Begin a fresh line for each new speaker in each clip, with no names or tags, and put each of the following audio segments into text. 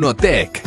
Notec.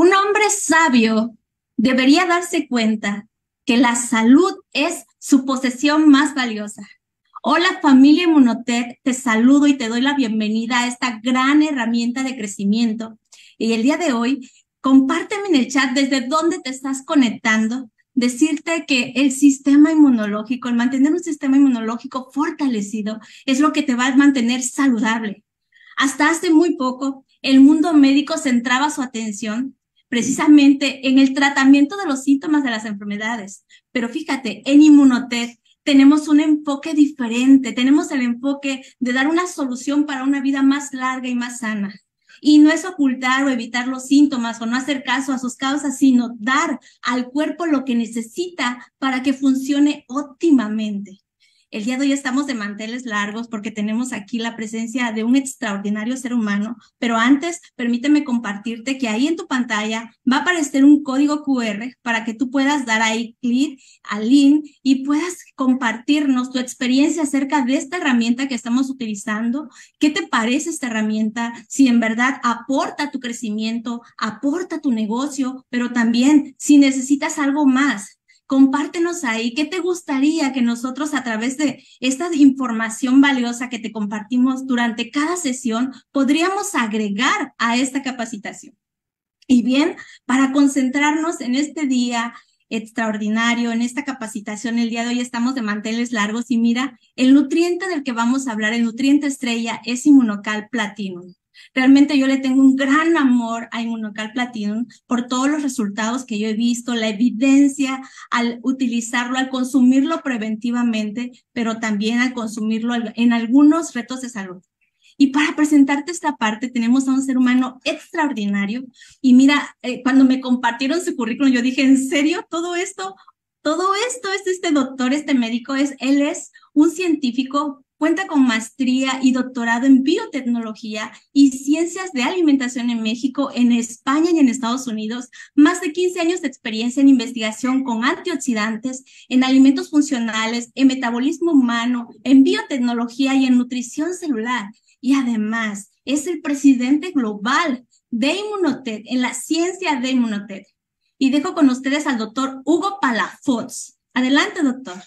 Un hombre sabio debería darse cuenta que la salud es su posesión más valiosa. Hola familia Inmunotech, te saludo y te doy la bienvenida a esta gran herramienta de crecimiento. Y el día de hoy, compárteme en el chat desde dónde te estás conectando. Decirte que el sistema inmunológico, el mantener un sistema inmunológico fortalecido es lo que te va a mantener saludable. Hasta hace muy poco, el mundo médico centraba su atención precisamente en el tratamiento de los síntomas de las enfermedades. Pero fíjate, en Inmunotech tenemos un enfoque diferente, tenemos el enfoque de dar una solución para una vida más larga y más sana. Y no es ocultar o evitar los síntomas o no hacer caso a sus causas, sino dar al cuerpo lo que necesita para que funcione óptimamente. El día de hoy estamos de manteles largos porque tenemos aquí la presencia de un extraordinario ser humano, pero antes permíteme compartirte que ahí en tu pantalla va a aparecer un código QR para que tú puedas dar ahí clic al link y puedas compartirnos tu experiencia acerca de esta herramienta que estamos utilizando. ¿Qué te parece esta herramienta? Si en verdad aporta tu crecimiento, aporta tu negocio, pero también si necesitas algo más, compártenos ahí qué te gustaría que nosotros a través de esta información valiosa que te compartimos durante cada sesión podríamos agregar a esta capacitación. Y bien, para concentrarnos en este día extraordinario, en esta capacitación el día de hoy estamos de manteles largos y mira, el nutriente del que vamos a hablar, el nutriente estrella es Inmunocal Platinum. Realmente yo le tengo un gran amor a Inmunocal Platinum por todos los resultados que yo he visto, la evidencia al utilizarlo, al consumirlo preventivamente, pero también al consumirlo en algunos retos de salud. Y para presentarte esta parte, tenemos a un ser humano extraordinario. Y mira, eh, cuando me compartieron su currículum, yo dije, ¿en serio todo esto? Todo esto es este doctor, este médico, es, él es un científico Cuenta con maestría y doctorado en biotecnología y ciencias de alimentación en México, en España y en Estados Unidos, más de 15 años de experiencia en investigación con antioxidantes, en alimentos funcionales, en metabolismo humano, en biotecnología y en nutrición celular. Y además es el presidente global de Inmunotech, en la ciencia de Inmunotech. Y dejo con ustedes al doctor Hugo Palafox. Adelante, doctor.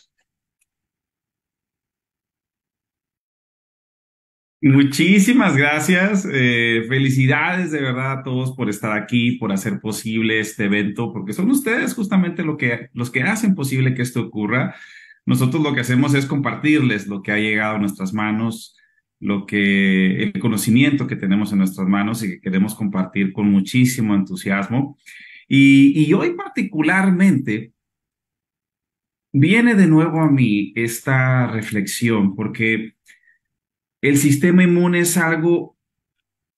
Muchísimas gracias. Eh, felicidades de verdad a todos por estar aquí, por hacer posible este evento, porque son ustedes justamente lo que, los que hacen posible que esto ocurra. Nosotros lo que hacemos es compartirles lo que ha llegado a nuestras manos, lo que, el conocimiento que tenemos en nuestras manos y que queremos compartir con muchísimo entusiasmo. y hoy particularmente viene de nuevo a mí esta reflexión, porque el sistema inmune es algo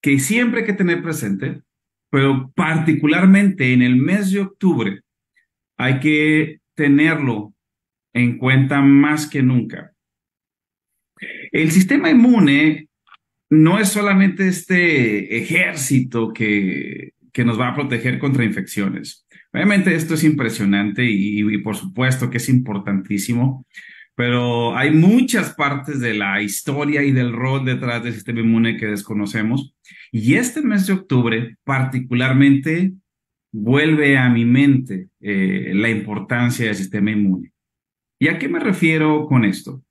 que siempre hay que tener presente, pero particularmente en el mes de octubre hay que tenerlo en cuenta más que nunca. El sistema inmune no es solamente este ejército que, que nos va a proteger contra infecciones. Obviamente esto es impresionante y, y por supuesto que es importantísimo, pero hay muchas partes de la historia y del rol detrás del sistema inmune que desconocemos. Y este mes de octubre particularmente vuelve a mi mente eh, la importancia del sistema inmune. ¿Y a qué me refiero con esto?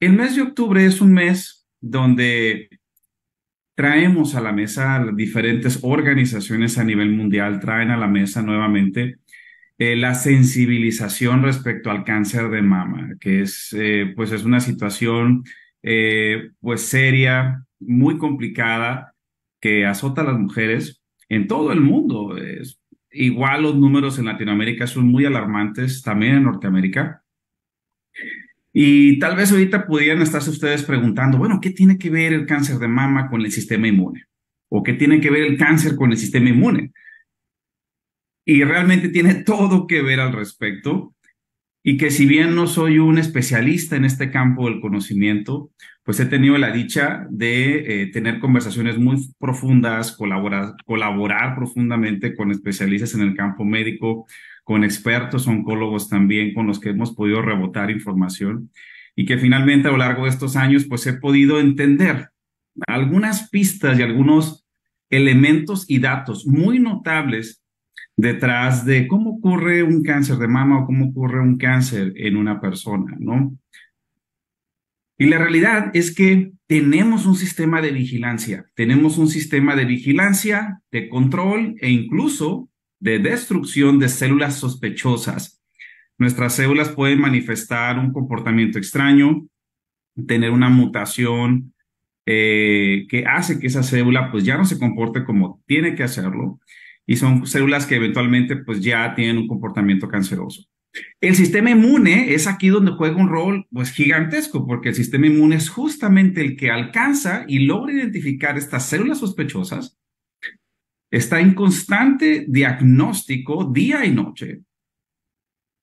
El mes de octubre es un mes donde traemos a la mesa diferentes organizaciones a nivel mundial, traen a la mesa nuevamente eh, la sensibilización respecto al cáncer de mama, que es, eh, pues es una situación eh, pues seria, muy complicada, que azota a las mujeres en todo el mundo. Es, igual los números en Latinoamérica son muy alarmantes, también en Norteamérica. Y tal vez ahorita pudieran estarse ustedes preguntando, bueno, ¿qué tiene que ver el cáncer de mama con el sistema inmune? ¿O qué tiene que ver el cáncer con el sistema inmune? y realmente tiene todo que ver al respecto. Y que si bien no soy un especialista en este campo del conocimiento, pues he tenido la dicha de eh, tener conversaciones muy profundas, colaborar, colaborar profundamente con especialistas en el campo médico, con expertos, oncólogos también, con los que hemos podido rebotar información y que finalmente a lo largo de estos años pues he podido entender algunas pistas y algunos elementos y datos muy notables detrás de cómo ocurre un cáncer de mama o cómo ocurre un cáncer en una persona, ¿no? Y la realidad es que tenemos un sistema de vigilancia, tenemos un sistema de vigilancia, de control e incluso de destrucción de células sospechosas. Nuestras células pueden manifestar un comportamiento extraño, tener una mutación eh, que hace que esa célula pues ya no se comporte como tiene que hacerlo y son células que eventualmente pues ya tienen un comportamiento canceroso. El sistema inmune es aquí donde juega un rol pues gigantesco porque el sistema inmune es justamente el que alcanza y logra identificar estas células sospechosas. Está en constante diagnóstico día y noche.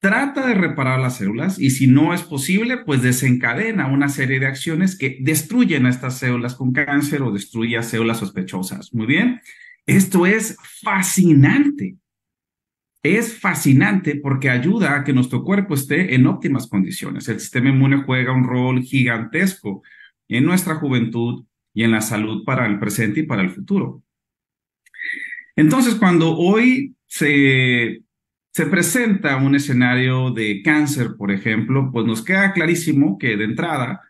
Trata de reparar las células y si no es posible, pues desencadena una serie de acciones que destruyen a estas células con cáncer o destruye a células sospechosas. Muy bien. Esto es fascinante. Es fascinante porque ayuda a que nuestro cuerpo esté en óptimas condiciones. El sistema inmune juega un rol gigantesco en nuestra juventud y en la salud para el presente y para el futuro. Entonces, cuando hoy se, presenta un escenario de cáncer, por ejemplo, pues nos queda clarísimo que de entrada,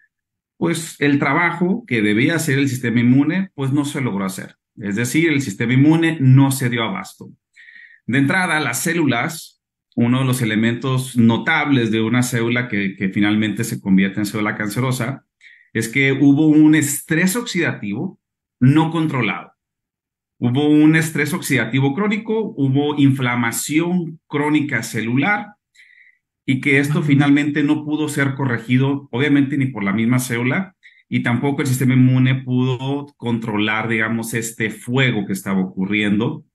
pues el trabajo que debía hacer el sistema inmune, pues no se logró hacer. Es decir, el sistema inmune no se dio abasto. De entrada, las células, uno de los elementos notables de una célula que, que finalmente se convierte en célula cancerosa, es que hubo un estrés oxidativo no controlado. Hubo un estrés oxidativo crónico, hubo inflamación crónica celular y que esto finalmente no pudo ser corregido, obviamente ni por la misma célula, y tampoco el sistema inmune pudo controlar, digamos, este fuego que estaba ocurriendo.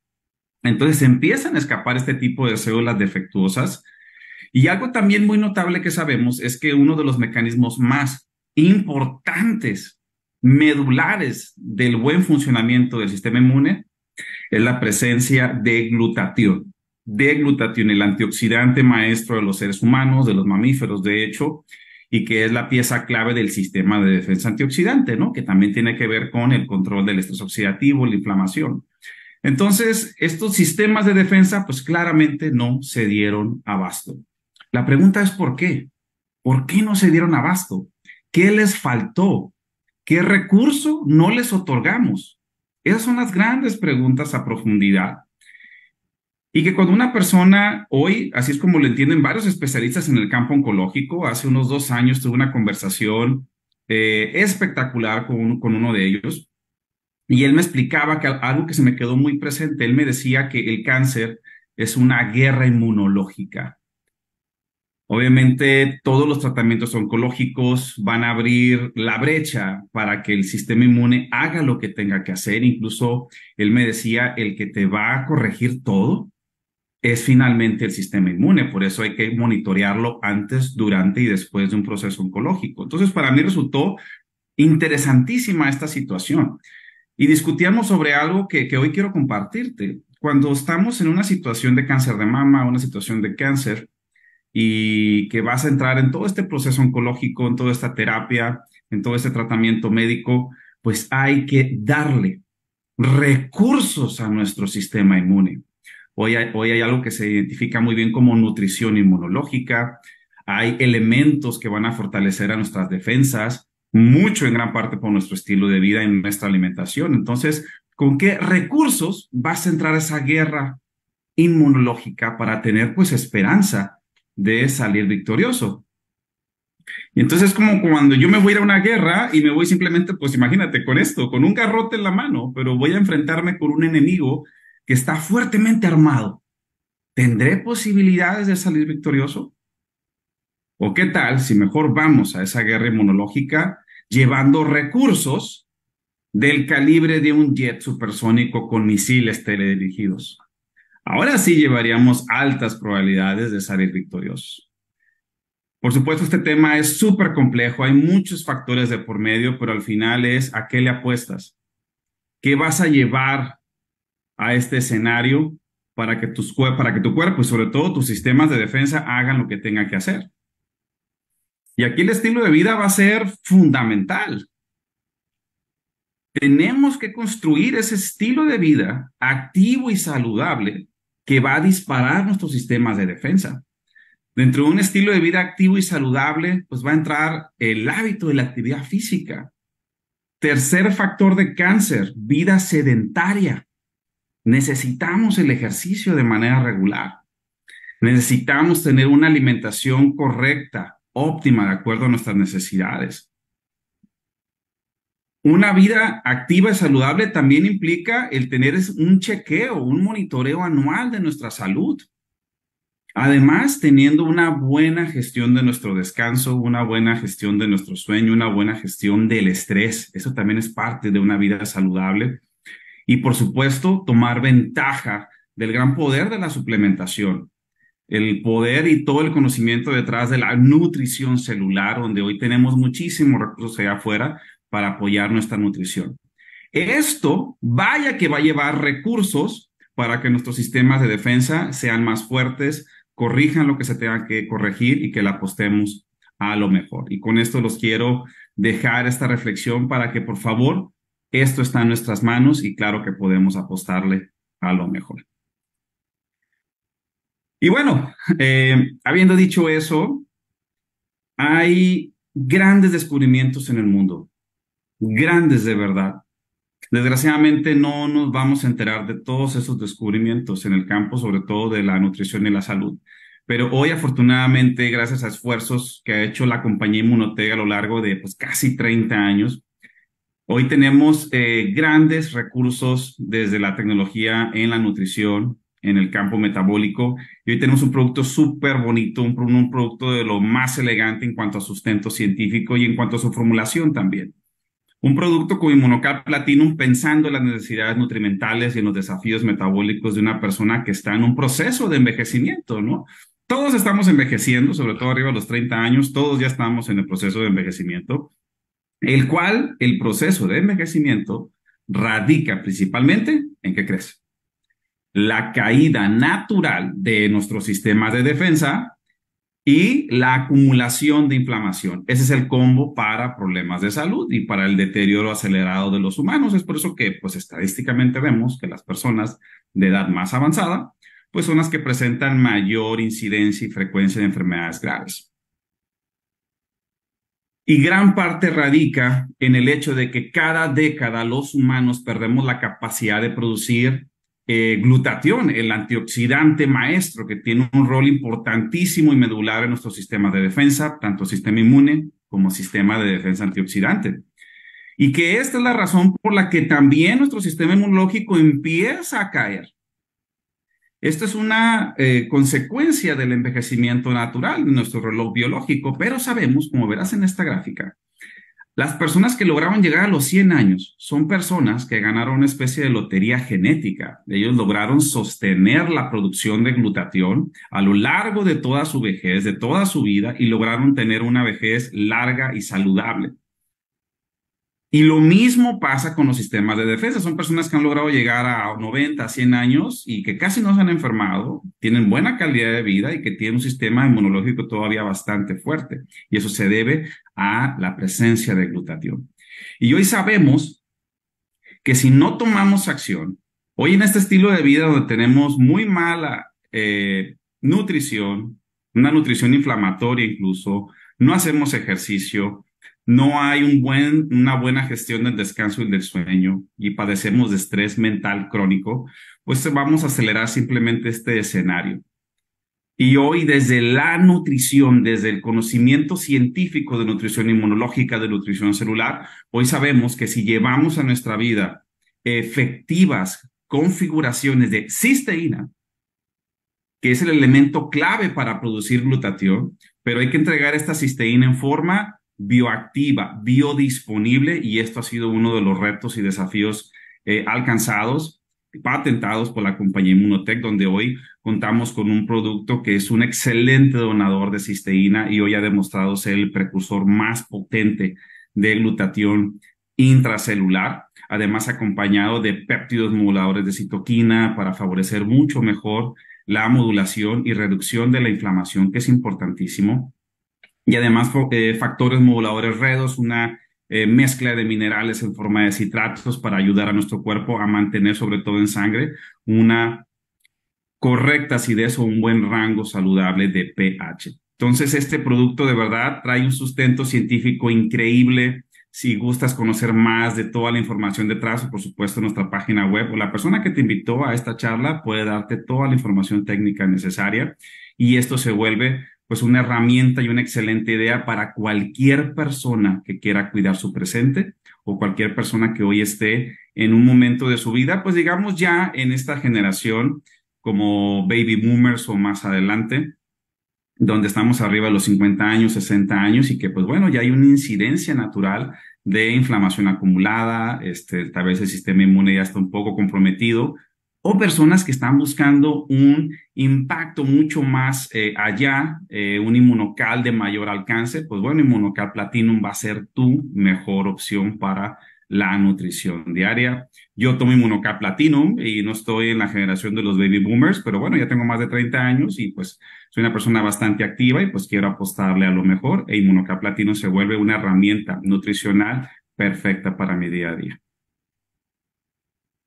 Entonces empiezan a escapar este tipo de células defectuosas. Y algo también muy notable que sabemos es que uno de los mecanismos más importantes, medulares del buen funcionamiento del sistema inmune es la presencia de glutatión. De glutatión, el antioxidante maestro de los seres humanos, de los mamíferos, de hecho, y que es la pieza clave del sistema de defensa antioxidante, ¿no? Que también tiene que ver con el control del estrés oxidativo, la inflamación. Entonces, estos sistemas de defensa, pues claramente no se dieron abasto. La pregunta es por qué. ¿Por qué no se dieron abasto? ¿Qué les faltó? ¿Qué recurso no les otorgamos? Esas son las grandes preguntas a profundidad y que cuando una persona hoy, así es como lo entienden varios especialistas en el campo oncológico, hace unos dos años tuve una conversación eh, espectacular con, con uno de ellos y él me explicaba que algo que se me quedó muy presente, él me decía que el cáncer es una guerra inmunológica. Obviamente todos los tratamientos oncológicos van a abrir la brecha para que el sistema inmune haga lo que tenga que hacer. Incluso él me decía, el que te va a corregir todo es finalmente el sistema inmune. Por eso hay que monitorearlo antes, durante y después de un proceso oncológico. Entonces, para mí resultó interesantísima esta situación. Y discutíamos sobre algo que, que hoy quiero compartirte. Cuando estamos en una situación de cáncer de mama, una situación de cáncer, y que vas a entrar en todo este proceso oncológico, en toda esta terapia, en todo este tratamiento médico, pues hay que darle recursos a nuestro sistema inmune. Hoy hay, algo que se identifica muy bien como nutrición inmunológica. Hay elementos que van a fortalecer a nuestras defensas, mucho en gran parte por nuestro estilo de vida y nuestra alimentación. Entonces, ¿con qué recursos vas a entrar esa guerra inmunológica para tener pues esperanza de salir victorioso? Y entonces como cuando yo me voy a ir a una guerra y me voy simplemente, pues imagínate, con esto, con un garrote en la mano, pero voy a enfrentarme con un enemigo que está fuertemente armado, ¿tendré posibilidades de salir victorioso? ¿O qué tal si mejor vamos a esa guerra inmunológica llevando recursos del calibre de un jet supersónico con misiles teledirigidos? Ahora sí llevaríamos altas probabilidades de salir victoriosos. Por supuesto, este tema es súper complejo, hay muchos factores de por medio, pero al final es a qué le apuestas, qué vas a llevar a este escenario para que, tus, para que tu cuerpo y sobre todo tus sistemas de defensa hagan lo que tenga que hacer. Y aquí el estilo de vida va a ser fundamental. Tenemos que construir ese estilo de vida activo y saludable que va a disparar nuestros sistemas de defensa. Dentro de un estilo de vida activo y saludable, pues va a entrar el hábito de la actividad física. Tercer factor de cáncer, vida sedentaria necesitamos el ejercicio de manera regular. Necesitamos tener una alimentación correcta, óptima, de acuerdo a nuestras necesidades. Una vida activa y saludable también implica el tener un chequeo, un monitoreo anual de nuestra salud. Además, teniendo una buena gestión de nuestro descanso, una buena gestión de nuestro sueño, una buena gestión del estrés. Eso también es parte de una vida saludable y por supuesto tomar ventaja del gran poder de la suplementación, el poder y todo el conocimiento detrás de la nutrición celular, donde hoy tenemos muchísimos recursos allá afuera para apoyar nuestra nutrición. Esto, vaya que va a llevar recursos para que nuestros sistemas de defensa sean más fuertes, corrijan lo que se tenga que corregir y que la apostemos a lo mejor. Y con esto los quiero dejar esta reflexión para que por favor esto está en nuestras manos y claro que podemos apostarle a lo mejor. Y bueno, eh, habiendo dicho eso, hay grandes descubrimientos en el mundo, grandes de verdad. Desgraciadamente no nos vamos a enterar de todos esos descubrimientos en el campo, sobre todo de la nutrición y la salud. Pero hoy, afortunadamente, gracias a esfuerzos que ha hecho la compañía Inmunotega a lo largo de pues, casi 30 años, Hoy tenemos eh, grandes recursos desde la tecnología en la nutrición, en el campo metabólico. Y hoy tenemos un producto súper bonito, un, producto de lo más elegante en cuanto a sustento científico y en cuanto a su formulación también. Un producto como Inmunocal Platinum pensando en las necesidades nutrimentales y en los desafíos metabólicos de una persona que está en un proceso de envejecimiento, ¿no? Todos estamos envejeciendo, sobre todo arriba de los 30 años, todos ya estamos en el proceso de envejecimiento el cual el proceso de envejecimiento radica principalmente en que crece La caída natural de nuestros sistemas de defensa y la acumulación de inflamación. Ese es el combo para problemas de salud y para el deterioro acelerado de los humanos. Es por eso que, pues, estadísticamente vemos que las personas de edad más avanzada, pues, son las que presentan mayor incidencia y frecuencia de enfermedades graves. Y gran parte radica en el hecho de que cada década los humanos perdemos la capacidad de producir eh, glutatión, el antioxidante maestro que tiene un rol importantísimo y medular en nuestro sistema de defensa, tanto sistema inmune como sistema de defensa antioxidante. Y que esta es la razón por la que también nuestro sistema inmunológico empieza a caer. Esto es una eh, consecuencia del envejecimiento natural de nuestro reloj biológico, pero sabemos, como verás en esta gráfica, las personas que lograron llegar a los 100 años son personas que ganaron una especie de lotería genética. Ellos lograron sostener la producción de glutatión a lo largo de toda su vejez, de toda su vida, y lograron tener una vejez larga y saludable. Y lo mismo pasa con los sistemas de defensa. Son personas que han logrado llegar a 90, 100 años y que casi no se han enfermado, tienen buena calidad de vida y que tienen un sistema inmunológico todavía bastante fuerte. Y eso se debe a la presencia de glutatión. Y hoy sabemos que si no tomamos acción, hoy en este estilo de vida donde tenemos muy mala eh, nutrición, una nutrición inflamatoria incluso, no hacemos ejercicio, no hay un buen, una buena gestión del descanso y del sueño y padecemos de estrés mental crónico, pues vamos a acelerar simplemente este escenario. Y hoy desde la nutrición, desde el conocimiento científico de nutrición inmunológica, de nutrición celular, hoy sabemos que si llevamos a nuestra vida efectivas configuraciones de cisteína, que es el elemento clave para producir glutatión, pero hay que entregar esta cisteína en forma bioactiva, biodisponible, y esto ha sido uno de los retos y desafíos eh, alcanzados, patentados por la compañía Immunotech, donde hoy contamos con un producto que es un excelente donador de cisteína y hoy ha demostrado ser el precursor más potente de glutatión intracelular, además acompañado de péptidos moduladores de citoquina para favorecer mucho mejor la modulación y reducción de la inflamación, que es importantísimo, y además eh, factores moduladores redos, una eh, mezcla de minerales en forma de citratos para ayudar a nuestro cuerpo a mantener, sobre todo en sangre, una correcta acidez o un buen rango saludable de pH. Entonces, este producto de verdad trae un sustento científico increíble. Si gustas conocer más de toda la información detrás, por supuesto, nuestra página web o la persona que te invitó a esta charla puede darte toda la información técnica necesaria y esto se vuelve pues una herramienta y una excelente idea para cualquier persona que quiera cuidar su presente o cualquier persona que hoy esté en un momento de su vida, pues digamos ya en esta generación como baby boomers o más adelante, donde estamos arriba de los 50 años, 60 años y que pues bueno, ya hay una incidencia natural de inflamación acumulada, este, tal vez el sistema inmune ya está un poco comprometido o personas que están buscando un impacto mucho más eh, allá, eh, un inmunocal de mayor alcance, pues bueno, inmunocal platinum va a ser tu mejor opción para la nutrición diaria. Yo tomo inmunocal platinum y no estoy en la generación de los baby boomers, pero bueno, ya tengo más de 30 años y pues soy una persona bastante activa y pues quiero apostarle a lo mejor e inmunocal platinum se vuelve una herramienta nutricional perfecta para mi día a día.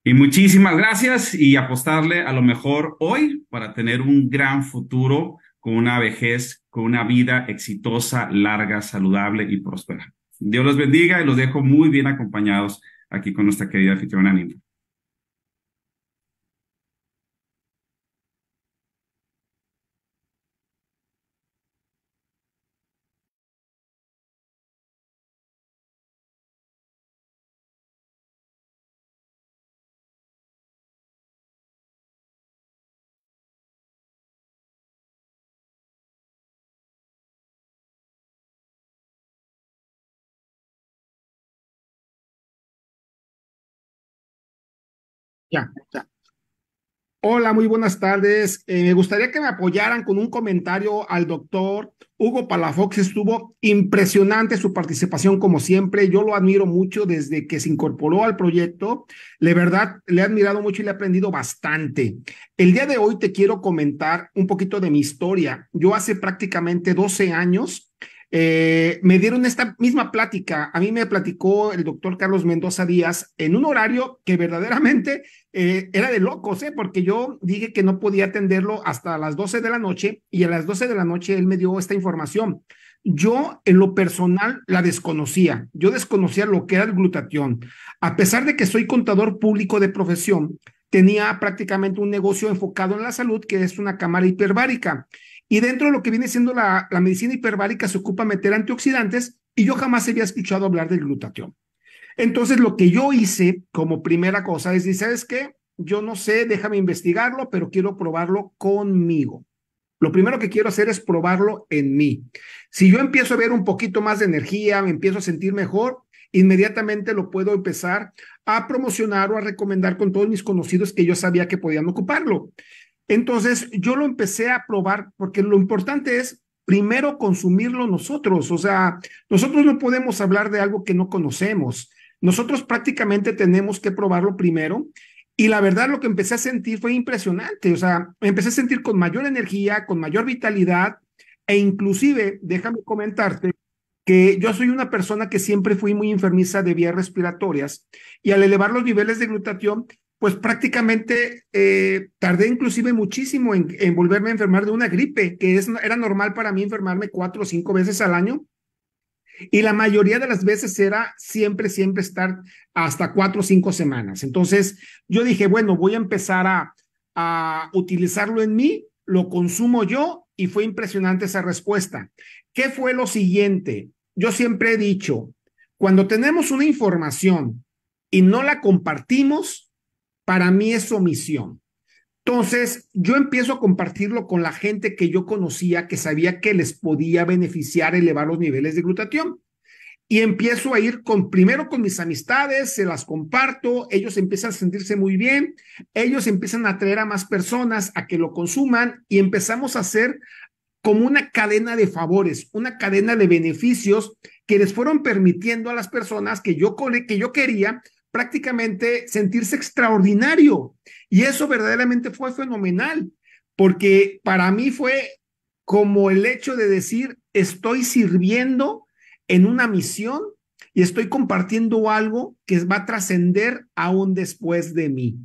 Y muchísimas gracias y apostarle a lo mejor hoy para tener un gran futuro con una vejez, con una vida exitosa, larga, saludable y próspera. Dios los bendiga y los dejo muy bien acompañados aquí con nuestra querida anfitriona Nina.
Ya, ya. Hola, muy buenas tardes. me eh, gustaría que me apoyaran con un comentario al doctor Hugo Palafox. Estuvo impresionante su participación, como siempre. Yo lo admiro mucho desde que se incorporó al proyecto. De verdad, le he admirado mucho y le he aprendido bastante. El día de hoy te quiero comentar un poquito de mi historia. Yo hace prácticamente 12 años eh, me dieron esta misma plática. A mí me platicó el doctor Carlos Mendoza Díaz en un horario que verdaderamente eh, era de locos, ¿eh? porque yo dije que no podía atenderlo hasta las 12 de la noche y a las 12 de la noche él me dio esta información. Yo en lo personal la desconocía, yo desconocía lo que era el glutatión. A pesar de que soy contador público de profesión, tenía prácticamente un negocio enfocado en la salud, que es una cámara hiperbárica. Y dentro de lo que viene siendo la, medicina hiperbárica se ocupa meter antioxidantes y yo jamás había escuchado hablar del glutatión. Entonces lo que yo hice como primera cosa es, decir, ¿sabes qué? Yo no sé, déjame investigarlo, pero quiero probarlo conmigo. Lo primero que quiero hacer es probarlo en mí. Si yo empiezo a ver un poquito más de energía, me empiezo a sentir mejor, inmediatamente lo puedo empezar a promocionar o a recomendar con todos mis conocidos que yo sabía que podían ocuparlo. Entonces yo lo empecé a probar porque lo importante es primero consumirlo nosotros, o sea, nosotros no podemos hablar de algo que no conocemos. Nosotros prácticamente tenemos que probarlo primero y la verdad lo que empecé a sentir fue impresionante, o sea, empecé a sentir con mayor energía, con mayor vitalidad e inclusive, déjame comentarte, que yo soy una persona que siempre fui muy enfermiza de vías respiratorias y al elevar los niveles de glutatión pues prácticamente eh, tardé inclusive muchísimo en, volverme a enfermar de una gripe, que es, era normal para mí enfermarme cuatro o cinco veces al año. Y la mayoría de las veces era siempre, siempre estar hasta cuatro o cinco semanas. Entonces yo dije, bueno, voy a empezar a, a utilizarlo en mí, lo consumo yo y fue impresionante esa respuesta. ¿Qué fue lo siguiente? Yo siempre he dicho, cuando tenemos una información y no la compartimos, para mí es omisión. Entonces, yo empiezo a compartirlo con la gente que yo conocía, que sabía que les podía beneficiar elevar los niveles de glutatión. Y empiezo a ir con, primero con mis amistades, se las comparto, ellos empiezan a sentirse muy bien, ellos empiezan a atraer a más personas a que lo consuman y empezamos a hacer como una cadena de favores, una cadena de beneficios que les fueron permitiendo a las personas que yo, que yo quería prácticamente sentirse extraordinario. Y eso verdaderamente fue fenomenal, porque para mí fue como el hecho de decir, estoy sirviendo en una misión y estoy compartiendo algo que va a trascender aún después de mí.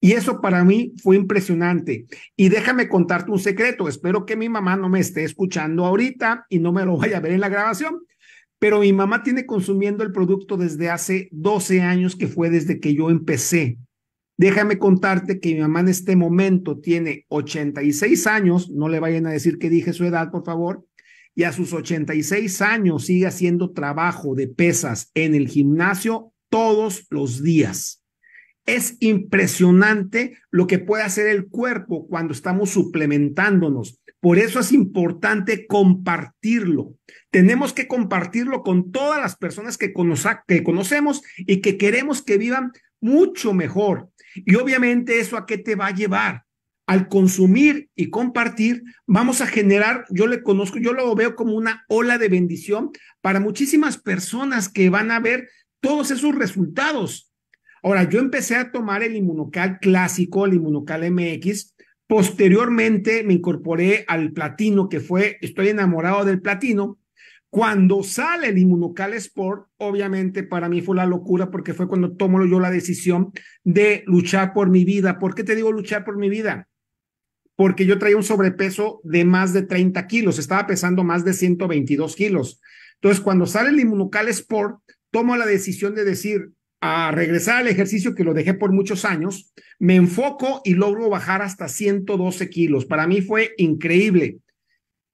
Y eso para mí fue impresionante. Y déjame contarte un secreto. Espero que mi mamá no me esté escuchando ahorita y no me lo vaya a ver en la grabación pero mi mamá tiene consumiendo el producto desde hace 12 años, que fue desde que yo empecé. Déjame contarte que mi mamá en este momento tiene 86 años, no le vayan a decir que dije su edad, por favor, y a sus 86 años sigue haciendo trabajo de pesas en el gimnasio todos los días. Es impresionante lo que puede hacer el cuerpo cuando estamos suplementándonos. Por eso es importante compartirlo. Tenemos que compartirlo con todas las personas que, conocemos y que queremos que vivan mucho mejor. Y obviamente eso a qué te va a llevar. Al consumir y compartir, vamos a generar, yo le conozco, yo lo veo como una ola de bendición para muchísimas personas que van a ver todos esos resultados. Ahora, yo empecé a tomar el inmunocal clásico, el inmunocal MX, Posteriormente me incorporé al platino, que fue Estoy enamorado del platino. Cuando sale el Inmunocal Sport, obviamente para mí fue la locura porque fue cuando tomo yo la decisión de luchar por mi vida. ¿Por qué te digo luchar por mi vida? Porque yo traía un sobrepeso de más de 30 kilos, estaba pesando más de 122 kilos. Entonces, cuando sale el Inmunocal Sport, tomo la decisión de decir, a regresar al ejercicio que lo dejé por muchos años, me enfoco y logro bajar hasta 112 kilos. Para mí fue increíble.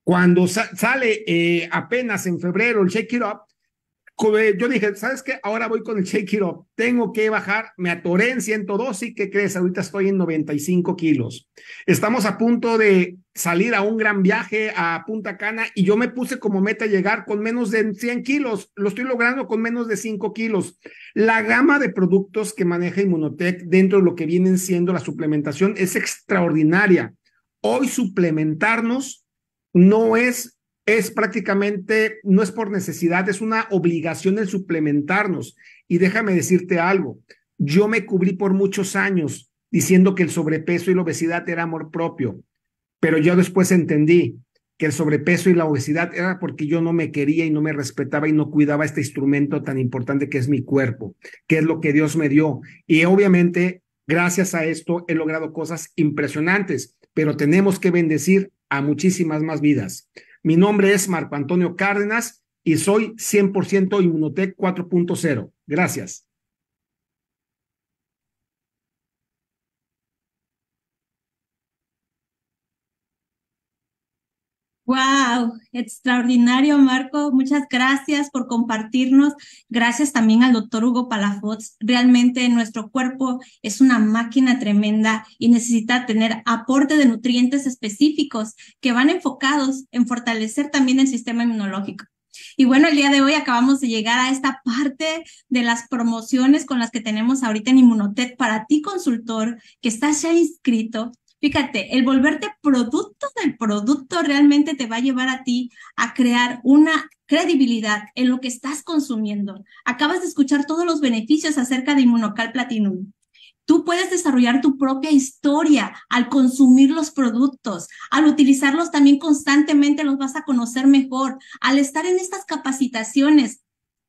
Cuando sale eh, apenas en febrero el Shake It Up, yo dije, ¿sabes qué? Ahora voy con el shake it Tengo que bajar. Me atoré en 102. y ¿qué crees? Ahorita estoy en 95 kilos. Estamos a punto de salir a un gran viaje a Punta Cana y yo me puse como meta llegar con menos de 100 kilos. Lo estoy logrando con menos de 5 kilos. La gama de productos que maneja Inmunotech dentro de lo que vienen siendo la suplementación es extraordinaria. Hoy suplementarnos no es es prácticamente, no es por necesidad, es una obligación el suplementarnos. Y déjame decirte algo, yo me cubrí por muchos años diciendo que el sobrepeso y la obesidad era amor propio, pero yo después entendí que el sobrepeso y la obesidad era porque yo no me quería y no me respetaba y no cuidaba este instrumento tan importante que es mi cuerpo, que es lo que Dios me dio. Y obviamente, gracias a esto he logrado cosas impresionantes, pero tenemos que bendecir a muchísimas más vidas. Mi nombre es Marco Antonio Cárdenas y soy 100% Inmunotech 4.0. Gracias.
Wow, extraordinario, Marco. Muchas gracias por compartirnos. Gracias también al doctor Hugo Palafox. Realmente nuestro cuerpo es una máquina tremenda y necesita tener aporte de nutrientes específicos que van enfocados en fortalecer también el sistema inmunológico. Y bueno, el día de hoy acabamos de llegar a esta parte de las promociones con las que tenemos ahorita en Inmunotech para ti, consultor, que estás ya inscrito Fíjate, el volverte producto del producto realmente te va a llevar a ti a crear una credibilidad en lo que estás consumiendo. Acabas de escuchar todos los beneficios acerca de Inmunocal Platinum. Tú puedes desarrollar tu propia historia al consumir los productos, al utilizarlos también constantemente, los vas a conocer mejor. Al estar en estas capacitaciones,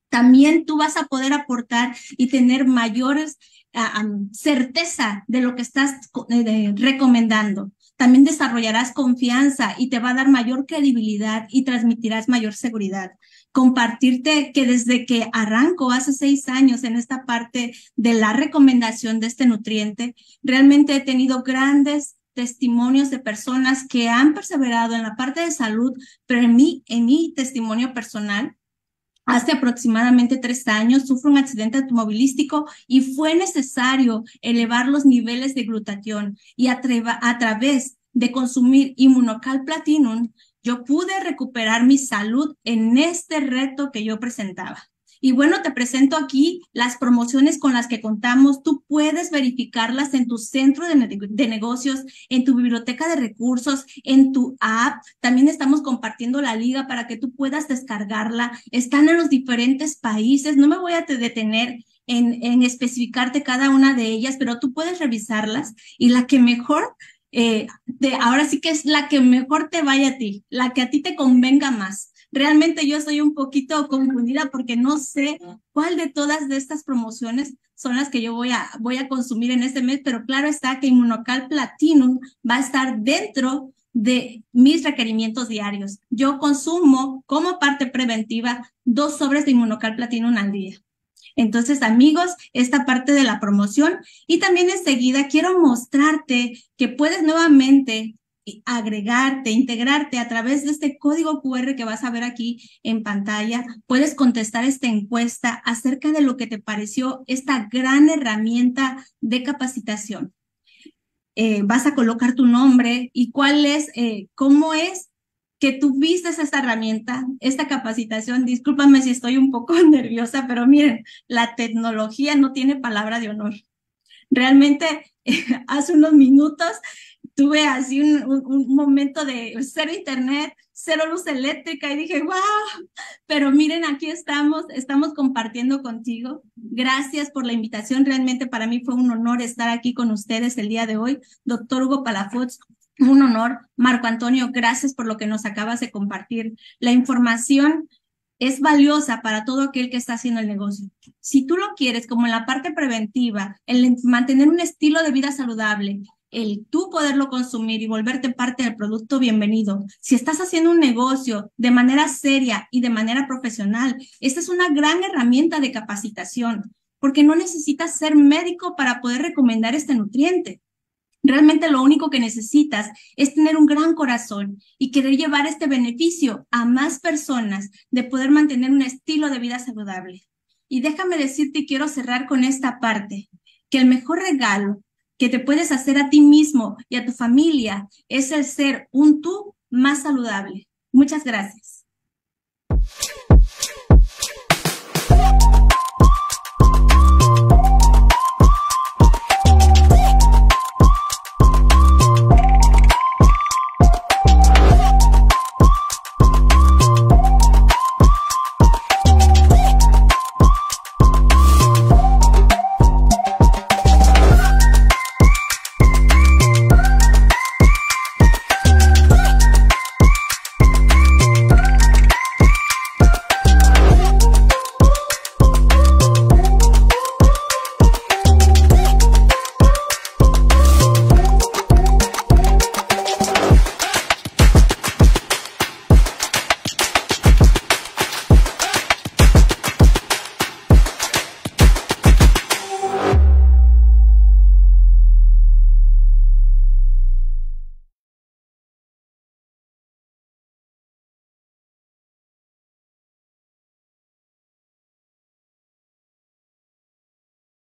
también tú vas a poder aportar y tener mayores certeza de lo que estás eh, recomendando. También desarrollarás confianza y te va a dar mayor credibilidad y transmitirás mayor seguridad. Compartirte que desde que arranco hace seis años en esta parte de la recomendación de este nutriente, realmente he tenido grandes testimonios de personas que han perseverado en la parte de salud, pero mí, en mi testimonio personal, hace aproximadamente tres años, sufre un accidente automovilístico y fue necesario elevar los niveles de glutatión y a, a través de consumir inmunocal platinum, yo pude recuperar mi salud en este reto que yo presentaba. Y bueno, te presento aquí las promociones con las que contamos. Tú puedes verificarlas en tu centro de, negocios, en tu biblioteca de recursos, en tu app. También estamos compartiendo la liga para que tú puedas descargarla. Están en los diferentes países. No me voy a detener en, especificarte cada una de ellas, pero tú puedes revisarlas y la que mejor eh, ahora sí que es la que mejor te vaya a ti, la que a ti te convenga más realmente yo estoy un poquito confundida porque no sé cuál de todas de estas promociones son las que yo voy a, voy a consumir en este mes, pero claro está que Inmunocal Platinum va a estar dentro de mis requerimientos diarios. Yo consumo como parte preventiva dos sobres de Inmunocal Platinum al día. Entonces, amigos, esta parte de la promoción y también enseguida quiero mostrarte que puedes nuevamente agregarte, integrarte a través de este código QR que vas a ver aquí en pantalla. Puedes contestar esta encuesta acerca de lo que te pareció esta gran herramienta de capacitación. Eh, vas a colocar tu nombre y cuál es, eh, cómo es que tuviste esta herramienta, esta capacitación. Discúlpame si estoy un poco nerviosa, pero miren, la tecnología no tiene palabra de honor. Realmente, hace unos minutos tuve así un, un, momento de cero internet, cero luz eléctrica y dije, wow, pero miren, aquí estamos, estamos compartiendo contigo. Gracias por la invitación, realmente para mí fue un honor estar aquí con ustedes el día de hoy. Doctor Hugo Palafox, un honor. Marco Antonio, gracias por lo que nos acabas de compartir. La información es valiosa para todo aquel que está haciendo el negocio. Si tú lo quieres, como en la parte preventiva, el mantener un estilo de vida saludable, el tú poderlo consumir y volverte parte del producto, bienvenido. Si estás haciendo un negocio de manera seria y de manera profesional, esta es una gran herramienta de capacitación, porque no necesitas ser médico para poder recomendar este nutriente. Realmente lo único que necesitas es tener un gran corazón y querer llevar este beneficio a más personas de poder mantener un estilo de vida saludable. Y déjame decirte, quiero cerrar con esta parte, que el mejor regalo que te puedes hacer a ti mismo y a tu familia es el ser un tú más saludable. Muchas gracias.